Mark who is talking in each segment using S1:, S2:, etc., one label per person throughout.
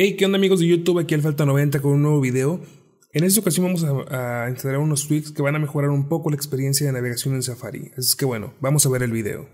S1: Hey, ¿qué onda amigos de YouTube? Aquí el Falta 90 con un nuevo video. En esta ocasión vamos a, a instalar unos tweaks que van a mejorar un poco la experiencia de navegación en Safari. Así que bueno, vamos a ver el video.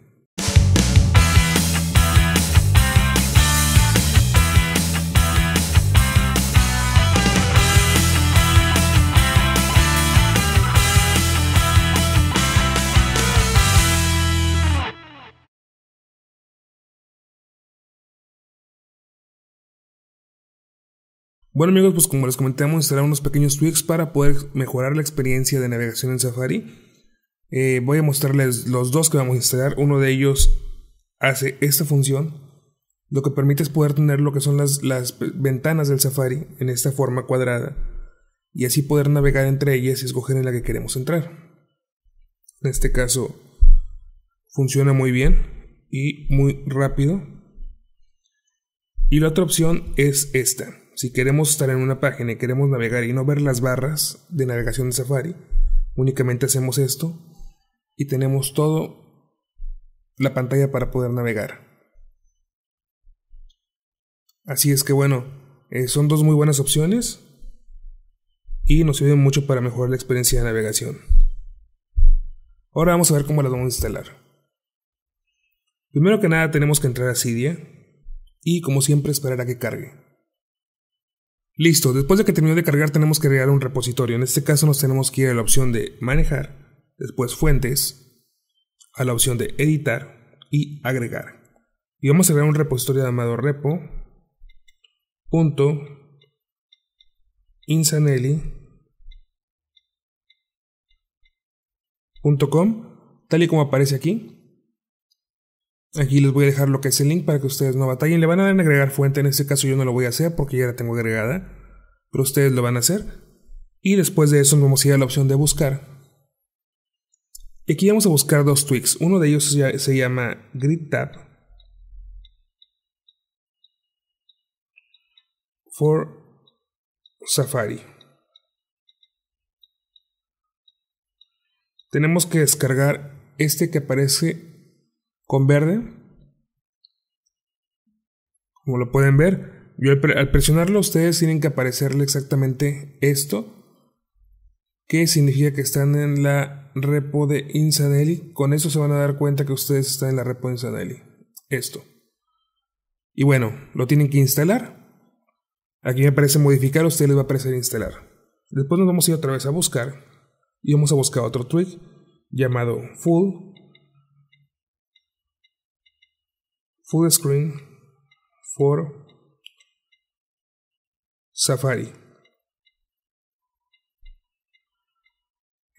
S1: Bueno amigos, pues como les comentamos, instalar unos pequeños tweaks para poder mejorar la experiencia de navegación en Safari. Eh, voy a mostrarles los dos que vamos a instalar. Uno de ellos hace esta función. Lo que permite es poder tener lo que son las, las ventanas del Safari en esta forma cuadrada. Y así poder navegar entre ellas y escoger en la que queremos entrar. En este caso funciona muy bien y muy rápido. Y la otra opción es esta. Si queremos estar en una página y queremos navegar y no ver las barras de navegación de Safari, únicamente hacemos esto y tenemos todo la pantalla para poder navegar. Así es que bueno, eh, son dos muy buenas opciones y nos sirven mucho para mejorar la experiencia de navegación. Ahora vamos a ver cómo las vamos a instalar. Primero que nada tenemos que entrar a Cydia y como siempre esperar a que cargue. Listo, después de que terminó de cargar tenemos que crear un repositorio. En este caso nos tenemos que ir a la opción de manejar, después fuentes, a la opción de editar y agregar. Y vamos a crear un repositorio llamado repo. tal y como aparece aquí. Aquí les voy a dejar lo que es el link para que ustedes no batallen. Le van a dar en agregar fuente, en este caso yo no lo voy a hacer porque ya la tengo agregada, pero ustedes lo van a hacer. Y después de eso nos vamos a ir a la opción de buscar. Y aquí vamos a buscar dos tweaks. Uno de ellos se llama Grid for Safari. Tenemos que descargar este que aparece con verde. Como lo pueden ver, yo al, presionarlo ustedes tienen que aparecerle exactamente esto, que significa que están en la repo de Insanelli. Con eso se van a dar cuenta que ustedes están en la repo de Insanelli. Esto. Y bueno, lo tienen que instalar. Aquí me aparece modificar, a ustedes les va a aparecer instalar. Después nos vamos a ir otra vez a buscar y vamos a buscar otro tweak llamado full Full for Safari.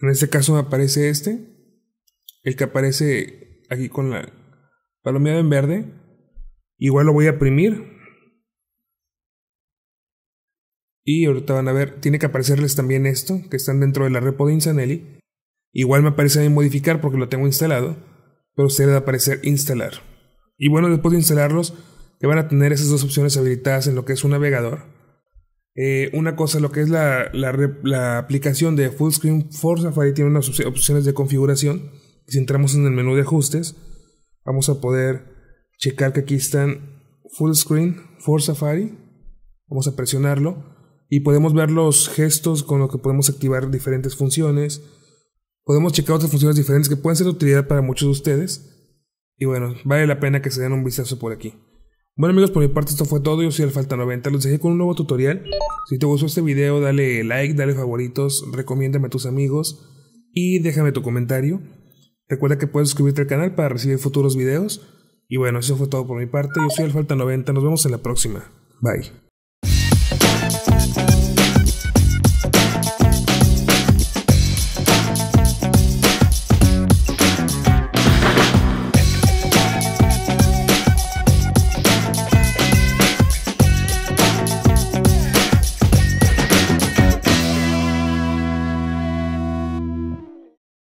S1: En este caso me aparece este, el que aparece aquí con la palomeada en verde. Igual lo voy a imprimir. Y ahorita van a ver, tiene que aparecerles también esto, que están dentro de la repo de Insanelli. Igual me aparece ahí modificar porque lo tengo instalado, pero se a aparecer instalar. Y bueno, después de instalarlos, que van a tener esas dos opciones habilitadas en lo que es un navegador. Eh, una cosa, lo que es la, la, aplicación de Full Screen for Safari tiene unas opciones de configuración. Si entramos en el menú de ajustes, vamos a poder checar que aquí están Full Screen for Safari. Vamos a presionarlo y podemos ver los gestos con los que podemos activar diferentes funciones. Podemos checar otras funciones diferentes que pueden ser de utilidad para muchos de ustedes. Y bueno, vale la pena que se den un vistazo por aquí. Bueno amigos, por mi parte esto fue todo, yo soy el Falta 90, los dejé con un nuevo tutorial. Si te gustó este video, dale like, dale favoritos, recomiéndame a tus amigos y déjame tu comentario. Recuerda que puedes suscribirte al canal para recibir futuros videos. Y bueno, eso fue todo por mi parte, yo soy el Falta 90, nos vemos en la próxima. Bye.